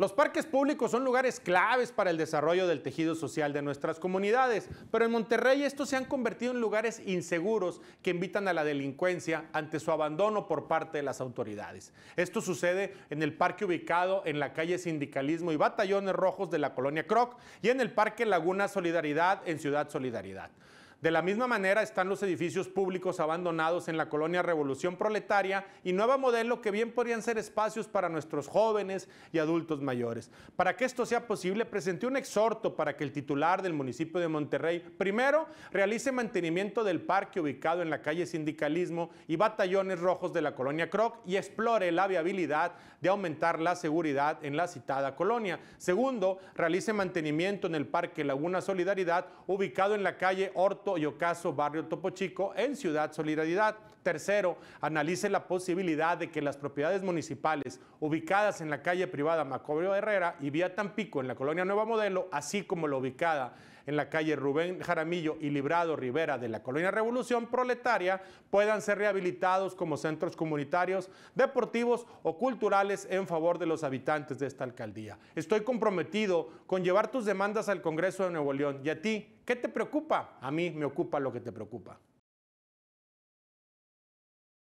Los parques públicos son lugares claves para el desarrollo del tejido social de nuestras comunidades, pero en Monterrey estos se han convertido en lugares inseguros que invitan a la delincuencia ante su abandono por parte de las autoridades. Esto sucede en el parque ubicado en la calle Sindicalismo y Batallones Rojos de la colonia Croc y en el parque Laguna Solidaridad en Ciudad Solidaridad. De la misma manera están los edificios públicos abandonados en la colonia Revolución Proletaria y Nueva Modelo que bien podrían ser espacios para nuestros jóvenes y adultos mayores. Para que esto sea posible, presenté un exhorto para que el titular del municipio de Monterrey, primero, realice mantenimiento del parque ubicado en la calle Sindicalismo y Batallones Rojos de la colonia Croc y explore la viabilidad de aumentar la seguridad en la citada colonia. Segundo, realice mantenimiento en el parque Laguna Solidaridad ubicado en la calle Horto Yocaso barrio Topo Chico, en Ciudad Solidaridad. Tercero, analice la posibilidad de que las propiedades municipales ubicadas en la calle privada Macobrio Herrera y vía Tampico en la colonia Nueva Modelo, así como la ubicada en la calle Rubén Jaramillo y Librado Rivera de la colonia Revolución Proletaria, puedan ser rehabilitados como centros comunitarios, deportivos o culturales en favor de los habitantes de esta alcaldía. Estoy comprometido con llevar tus demandas al Congreso de Nuevo León y a ti, ¿qué te preocupa? A mí me ocupa lo que te preocupa.